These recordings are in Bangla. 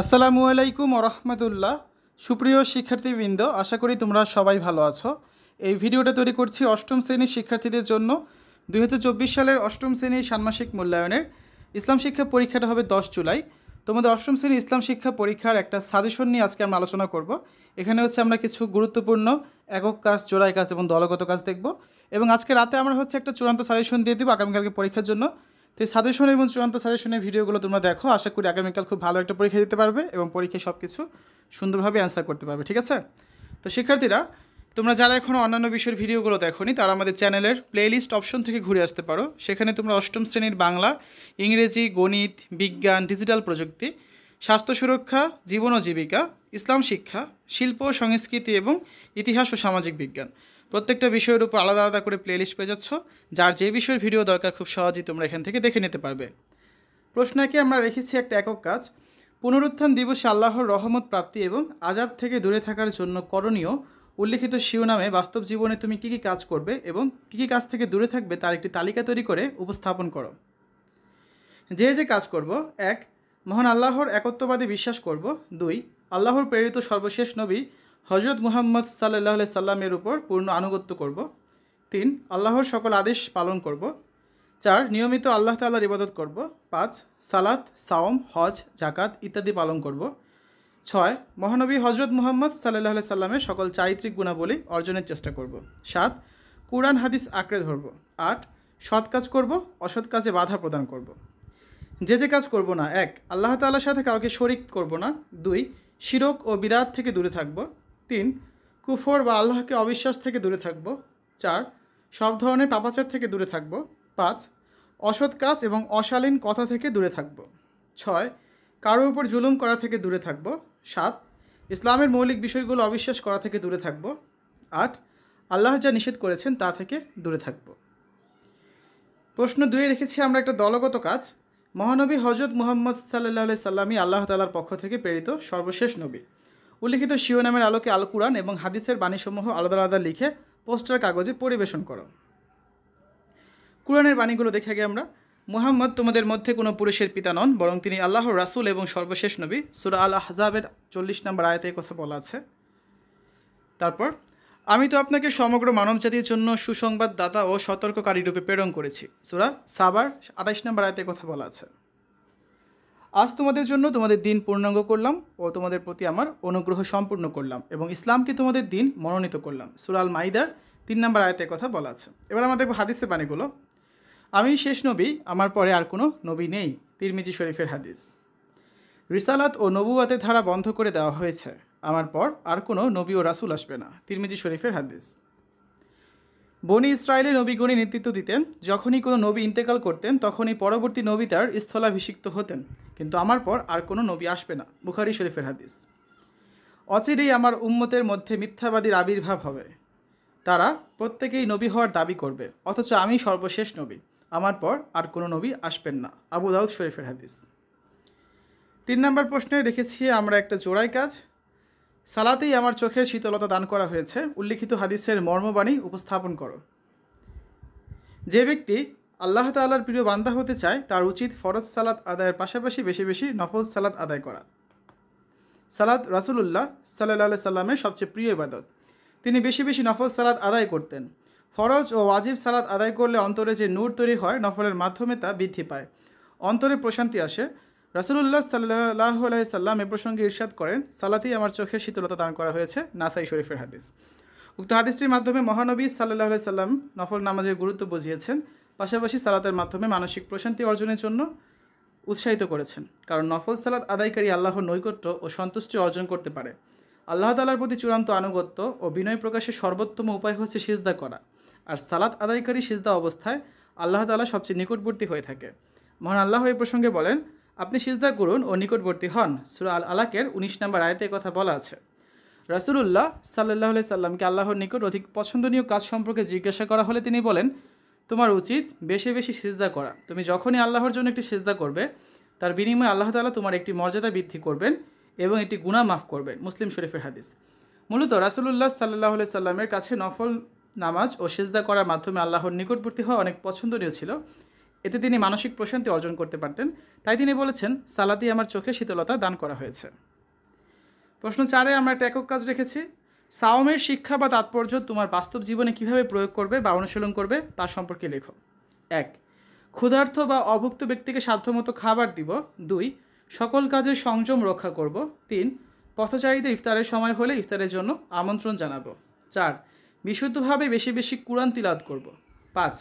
আসসালামু আলাইকুম রহমতুল্লাহ সুপ্রিয় শিক্ষার্থীবৃন্দ আশা করি তোমরা সবাই ভালো আছো এই ভিডিওটা তৈরি করছি অষ্টম শ্রেণীর শিক্ষার্থীদের জন্য দুই সালের অষ্টম শ্রেণীর ষান্মাসিক মূল্যায়নের ইসলাম শিক্ষা পরীক্ষাটা হবে দশ জুলাই তোমাদের অষ্টম শ্রেণীর ইসলাম শিক্ষা পরীক্ষার একটা সাজেশন নিয়ে আজকে আমরা আলোচনা করব এখানে হচ্ছে আমরা কিছু গুরুত্বপূর্ণ একক কাজ জোড়ায় কাজ এবং দলগত কাজ দেখব এবং আজকে রাতে আমরা হচ্ছে একটা চূড়ান্ত সাজেশন দিয়ে দেবো আগামীকালকে পরীক্ষার জন্য তো এই সাজেশন এবং চূড়ান্ত সাজেশনের ভিডিওগুলো তোমরা দেখো আশা করি আগামীকাল খুব ভালো একটা পরীক্ষা দিতে পারবে এবং পরীক্ষায় সব কিছু সুন্দরভাবে অ্যান্সার করতে পারবে ঠিক আছে তো শিক্ষার্থীরা তোমরা যারা এখনও অন্যান্য বিষয়ের ভিডিওগুলো দেখোনি তারা আমাদের চ্যানেলের প্লেলিস্ট অপশন থেকে ঘুরে আসতে পারো সেখানে তোমরা অষ্টম শ্রেণীর বাংলা ইংরেজি গণিত বিজ্ঞান ডিজিটাল প্রযুক্তি স্বাস্থ্য সুরক্ষা জীবন ও জীবিকা ইসলাম শিক্ষা শিল্প সংস্কৃতি এবং ইতিহাস ও সামাজিক বিজ্ঞান প্রত্যেকটা বিষয়ের উপর আলাদা আলাদা করে প্লেলিস্ট পেয়ে যাচ্ছ যার যে বিষয়ের ভিডিও দরকার খুব সহজেই তোমরা এখান থেকে দেখে নিতে পারবে প্রশ্ন একে আমরা রেখেছি একটা একক কাজ পুনরুত্থান দিবসে আল্লাহর রহমত প্রাপ্তি এবং আজাব থেকে দূরে থাকার জন্য করণীয় উল্লেখিত নামে বাস্তব জীবনে তুমি কী কী কাজ করবে এবং কী কী কাজ থেকে দূরে থাকবে তার একটি তালিকা তৈরি করে উপস্থাপন করো যে যে কাজ করব এক মহান আল্লাহর একত্ববাদী বিশ্বাস করব দুই আল্লাহর প্রেরিত সর্বশেষ নবী হজরত মুহাম্মদ সাল্লাহ সাল্লামের উপর পূর্ণ আনুগত্য করব তিন আল্লাহর সকল আদেশ পালন করব চার নিয়মিত আল্লাহ তাল্লাহর ইবাদত করব পাঁচ সালাত সাওম হজ জাকাত ইত্যাদি পালন করব ছয় মহানবী হজরত মুহাম্মদ সাল্লাহ সাল্লামের সকল চারিত্রিক গুণাবলী অর্জনের চেষ্টা করব সাত কুরআন হাদিস আঁকড়ে ধরব আট সৎ কাজ করব অসৎ কাজে বাধা প্রদান করব যে যে কাজ করব না এক আল্লাহ তাল্লাহর সাথে কাউকে শরিক করব না দুই শিরক ও বিদাত থেকে দূরে থাকব তিন কুফর বা আল্লাহকে অবিশ্বাস থেকে দূরে থাকব চার সব ধরনের পাপাচার থেকে দূরে থাকব পাঁচ অসৎ কাজ এবং অশালীন কথা থেকে দূরে থাকব ছয় কারো উপর জুলুম করা থেকে দূরে থাকব সাত ইসলামের মৌলিক বিষয়গুলো অবিশ্বাস করা থেকে দূরে থাকব আট আল্লাহ যা নিষেধ করেছেন তা থেকে দূরে থাকব প্রশ্ন দুয়ে রেখেছি আমরা একটা দলগত কাজ মহানবী হজরত মুহাম্মদ সাল্লাহ সাল্লামই আল্লাহ তালার পক্ষ থেকে প্রেরিত সর্বশেষ নবী উল্লিখিত শিরোনামের আলোকে আল কুরআন এবং হাদিসের বাণীসমূহ আলাদা আলাদা লিখে পোস্টার কাগজে পরিবেশন করো কুরআনের বাণীগুলো দেখে আগে আমরা মুহাম্মদ তোমাদের মধ্যে কোনো পুরুষের পিতা নন বরং তিনি আল্লাহ রাসুল এবং সর্বশেষ নবী সুরা আল আহজাবের চল্লিশ নম্বর আয়তে কথা বলা আছে তারপর আমি তো আপনাকে সমগ্র মানব জাতির জন্য সুসংবাদদাতা ও সতর্ককারী রূপে প্রেরণ করেছি সুরা সাবার আটাইশ নম্বর আয়তে কথা বলা আছে আজ তোমাদের জন্য তোমাদের দিন পূর্ণাঙ্গ করলাম ও তোমাদের প্রতি আমার অনুগ্রহ সম্পূর্ণ করলাম এবং ইসলামকে তোমাদের দিন মনোনীত করলাম সুরাল মাইদার তিন নম্বর আয়তের কথা বলা আছে এবার আমাদের দেখবো হাদিসের বাণীগুলো আমি শেষ নবী আমার পরে আর কোনো নবী নেই তিরমিজি শরীফের হাদিস রিসালাত ও নবুয়াতে ধারা বন্ধ করে দেওয়া হয়েছে আমার পর আর কোনো নবী ও রাসুল আসবে না তিরমিজি শরীফের হাদিস বনি ইসরায়েলে নবীগণী নেতৃত্ব দিতেন যখনই কোনো নবী ইন্তেকাল করতেন তখনই পরবর্তী নবী তার স্থলাভিষিক্ত হতেন কিন্তু আমার পর আর কোনো নবী আসবে না বুখারি শরীফের হাদিস অচিরেই আমার উম্মতের মধ্যে মিথ্যাবাদীর আবির্ভাব হবে তারা প্রত্যেকেই নবী হওয়ার দাবি করবে অথচ আমি সর্বশেষ নবী আমার পর আর কোনো নবী আসবেন না আবু দাউদ শরীফের হাদিস তিন নম্বর প্রশ্নে রেখেছি আমরা একটা জোড়াই কাজ সালাতেই আমার চোখের শীতলতা দান করা হয়েছে উল্লিখিত হাদিসের মর্মবাণী উপস্থাপন করো যে ব্যক্তি আল্লাহ তাল্লাহার প্রিয় বান্দা হতে চায় তার উচিত ফরজ সালাত আদায়ের পাশাপাশি বেশি বেশি নফল সালাত আদায় করা সালাদ রাসুলুল্লাহ সাল্লাহ সাল্লামের সবচেয়ে প্রিয় ইবাদত তিনি বেশি বেশি নফল সালাদ আদায় করতেন ফরজ ও ওয়াজিব সালাদ আদায় করলে অন্তরে যে নূর তৈরি হয় নফলের মাধ্যমে তা বৃদ্ধি পায় অন্তরে প্রশান্তি আসে রাসুলুল্লাহ সাল্লাহ সাল্লাম এ প্রসঙ্গে ইরশাদ করেন সালাতেই আমার চোখের শীতলতা দান করা হয়েছে নাসাই শরীফের হাদিস উক্ত হাদিসটির মাধ্যমে মহানবী সাল্লাহ সাল্লাম নফল নামাজের গুরুত্ব বুঝিয়েছেন পাশাপাশি সালাতের মাধ্যমে মানসিক প্রশান্তি অর্জনের জন্য উৎসাহিত করেছেন কারণ নফল সালাত আদায়কারী আল্লাহর নৈকট্য ও সন্তুষ্টি অর্জন করতে পারে আল্লাহ তালার প্রতি চূড়ান্ত আনুগত্য ও বিনয় প্রকাশের সর্বোত্তম উপায় হচ্ছে সিজদা করা আর সালাত আদায়কারী সিজদা অবস্থায় আল্লাহ তালা সবচেয়ে নিকটবর্তী হয়ে থাকে মহান আল্লাহ এই প্রসঙ্গে বলেন আপনি সিজদা করুন ও নিকটবর্তী হন সুরা আল আলাকের উনিশ নম্বর আয়তে কথা বলা আছে রাসুলুল্লাহ সাল্লাহ সাল্লামকে আল্লাহর নিকট অধিক পছন্দনীয় কাজ সম্পর্কে জিজ্ঞাসা করা হলে তিনি বলেন তোমার উচিত বেশি বেশি সিজদা করা তুমি যখনই আল্লাহর জন্য একটি সিজদা করবে তার বিনিময়ে আল্লাহ তালা তোমার একটি মর্যাদা বৃদ্ধি করবেন এবং একটি গুণা মাফ করবেন মুসলিম শরীফের হাদিস মূলত রাসুলুল্লাহ সাল্লাহ সাল্লামের কাছে নফল নামাজ ও সেজদা করার মাধ্যমে আল্লাহর নিকটবর্তী হওয়া অনেক পছন্দনীয় ছিল এতে তিনি মানসিক প্রশান্তি অর্জন করতে পারতেন তাই তিনি বলেছেন সালাদি আমার চোখে শীতলতা দান করা হয়েছে প্রশ্ন চারে আমরা একটা একক কাজ রেখেছি সাওমের শিক্ষা বা তাৎপর্য তোমার বাস্তব জীবনে কিভাবে প্রয়োগ করবে বা অনুশীলন করবে তার সম্পর্কে লেখো এক ক্ষুধার্থ বা অভুক্ত ব্যক্তিকে সাধ্যমতো খাবার দিব দুই সকল কাজে সংযম রক্ষা করব তিন পথচারীদের ইফতারের সময় হলে ইফতারের জন্য আমন্ত্রণ জানাবো চার বিশুদ্ধভাবে বেশি বেশি কুরআন তিলাদ করব পাঁচ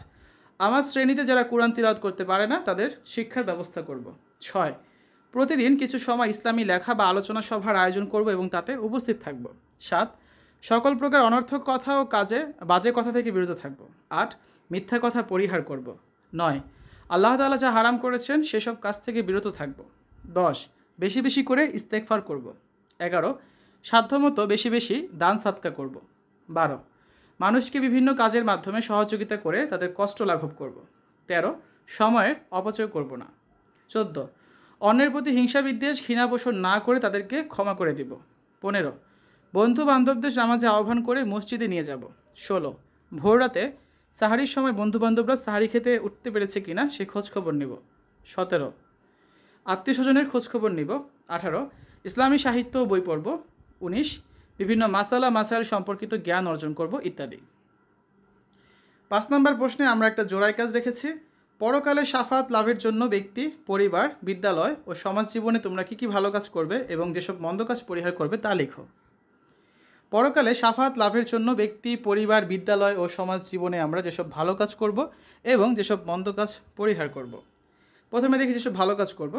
আমার শ্রেণীতে যারা কোরআন তিরাত করতে পারে না তাদের শিক্ষার ব্যবস্থা করব। ছয় প্রতিদিন কিছু সময় ইসলামী লেখা বা আলোচনা সভার আয়োজন করব এবং তাতে উপস্থিত থাকব সাত সকল প্রকার অনর্থক কথা ও কাজে বাজে কথা থেকে বিরত থাকব আট মিথ্যা কথা পরিহার করব নয় আল্লাহ তালা যা হারাম করেছেন সেসব কাজ থেকে বিরত থাকব দশ বেশি বেশি করে ইস্তেকফার করব এগারো সাধ্যমতো বেশি বেশি দান সাতকা করব বারো মানুষকে বিভিন্ন কাজের মাধ্যমে সহযোগিতা করে তাদের কষ্ট লাঘব করব। তেরো সময়ের অপচয় করব না চোদ্দ অন্যের প্রতি হিংসা বিদ্বেষ পোষণ না করে তাদেরকে ক্ষমা করে দিব পনেরো বন্ধু বান্ধবদের নামাজে আহ্বান করে মসজিদে নিয়ে যাব ষোলো ভোররাতে সাহারির সময় বন্ধুবান্ধবরা সাহারি খেতে উঠতে পেরেছে কিনা সে খোঁজখবর নিব সতেরো আত্মীয় স্বজনের খোঁজখবর নিব আঠারো ইসলামী সাহিত্য বই পড়ব উনিশ বিভিন্ন মাসালা মাসাইল সম্পর্কিত জ্ঞান অর্জন করব ইত্যাদি পাঁচ নম্বর প্রশ্নে আমরা একটা জোড়ায় কাজ রেখেছি পরকালে সাফাত লাভের জন্য ব্যক্তি পরিবার বিদ্যালয় ও সমাজ জীবনে তোমরা কি কি ভালো কাজ করবে এবং যেসব মন্দ কাজ পরিহার করবে তা লেখো পরকালে সাফাত লাভের জন্য ব্যক্তি পরিবার বিদ্যালয় ও সমাজ জীবনে আমরা যেসব ভালো কাজ করব এবং যেসব মন্দ কাজ পরিহার করব। প্রথমে দেখি যেসব ভালো কাজ করব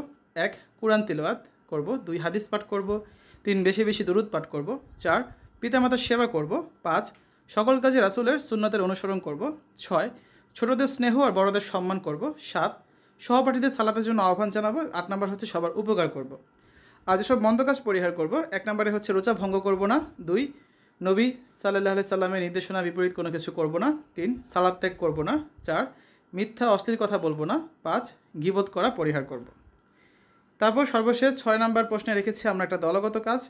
এক কোরআন তিলওয়াত করব দুই হাদিস পাঠ করব তিন বেশি বেশি দূরত পাঠ করব চার পিতামাতার সেবা করব পাঁচ সকল কাজে রাসুলের সুন্নাতের অনুসরণ করব ছয় ছোটদের স্নেহ আর বড়দের সম্মান করব সাত সহপাঠীদের সালাতের জন্য আহ্বান জানাবো আট নম্বর হচ্ছে সবার উপকার করব। আর যেসব মন্দ কাজ পরিহার করব এক নম্বরে হচ্ছে রোচা ভঙ্গ করব না দুই নবী সাল্লাহ সাল্লামের নির্দেশনা বিপরীত কোনো কিছু করব না তিন সালাদ ত্যাগ করব না চার মিথ্যা অশ্লীল কথা বলবো না পাঁচ গিবোধ করা পরিহার করব তারপর সর্বশেষ ছয় নম্বর প্রশ্নে রেখেছি আমরা একটা দলগত কাজ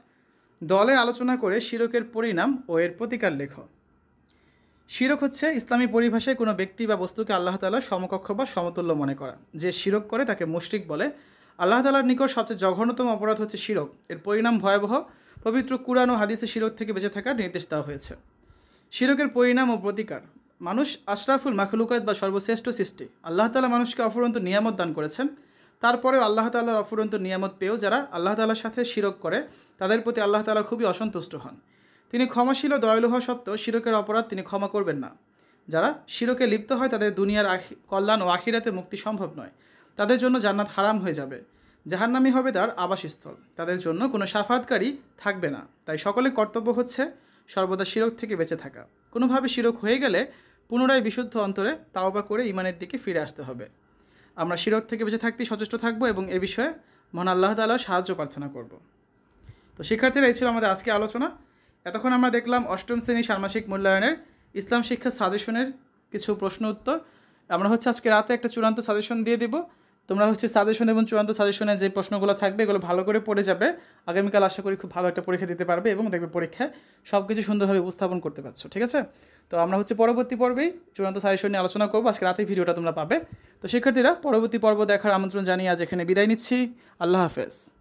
দলে আলোচনা করে শিরকের পরিণাম ও এর প্রতিকার লেখ শিরক হচ্ছে ইসলামী পরিভাষায় কোনো ব্যক্তি বা বস্তুকে আল্লাহ তালা সমকক্ষ বা সমতুল্য মনে করা যে শিরক করে তাকে মুশরিক বলে আল্লাহ তালার নিকট সবচেয়ে জঘন্যতম অপরাধ হচ্ছে শিরক এর পরিণাম ভয়াবহ পবিত্র কুরআন ও হাদিসে শিরক থেকে বেঁচে থাকার নির্দেশ দেওয়া হয়েছে শিরকের পরিণাম ও প্রতিকার মানুষ আশরাফুল মাখলুকায়ত বা সর্বশ্রেষ্ঠ সৃষ্টি আল্লাহ তালা মানুষকে অফুরন্ত নিয়ামত দান করেছেন তারপরেও আল্লাহ তাল্লাহর অফুরন্ত নিয়ামত পেয়েও যারা আল্লাহ তাল্লাহর সাথে শিরক করে তাদের প্রতি আল্লাহ তালা খুবই অসন্তুষ্ট হন তিনি ক্ষমাশীল ও দয়ালু হওয়া সত্ত্বেও শিরকের অপরাধ তিনি ক্ষমা করবেন না যারা শিরকে লিপ্ত হয় তাদের দুনিয়ার কল্যাণ ও আখিরাতে মুক্তি সম্ভব নয় তাদের জন্য জান্নাত হারাম হয়ে যাবে জাহান্নামি হবে তার আবাসস্থল তাদের জন্য কোনো সাফাতকারী থাকবে না তাই সকলের কর্তব্য হচ্ছে সর্বদা শিরক থেকে বেঁচে থাকা কোনোভাবে শিরক হয়ে গেলে পুনরায় বিশুদ্ধ অন্তরে তাওবা করে ইমানের দিকে ফিরে আসতে হবে আমরা শিরক থেকে বেঁচে থাকতে সচেষ্ট থাকব এবং এ বিষয়ে মহান আল্লাহ তালার সাহায্য প্রার্থনা করব তো শিক্ষার্থীরা এই ছিল আমাদের আজকে আলোচনা এতক্ষণ আমরা দেখলাম অষ্টম শ্রেণী ষান্মাসিক মূল্যায়নের ইসলাম শিক্ষা সাজেশনের কিছু প্রশ্ন উত্তর আমরা হচ্ছে আজকে রাতে একটা চূড়ান্ত সাজেশন দিয়ে দেবো তোমরা হচ্ছে সাজেশন এবং চূড়ান্ত সাজেশনে যে প্রশ্নগুলো থাকবে এগুলো ভালো করে পড়ে যাবে আগামীকাল আশা করি খুব ভালো একটা পরীক্ষা দিতে পারবে এবং দেখবে পরীক্ষায় সব কিছু সুন্দরভাবে উপস্থাপন করতে পারছো ঠিক আছে তো আমরা হচ্ছে পরবর্তী পর্বেই চূড়ান্ত সাজেশন নিয়ে আলোচনা করবো আজকে রাতে ভিডিওটা তোমরা পাবে তো শিক্ষার্থীরা পরবর্তী পর্ব দেখার আমন্ত্রণ জানিয়ে আজ এখানে বিদায় নিচ্ছি আল্লাহ হাফেজ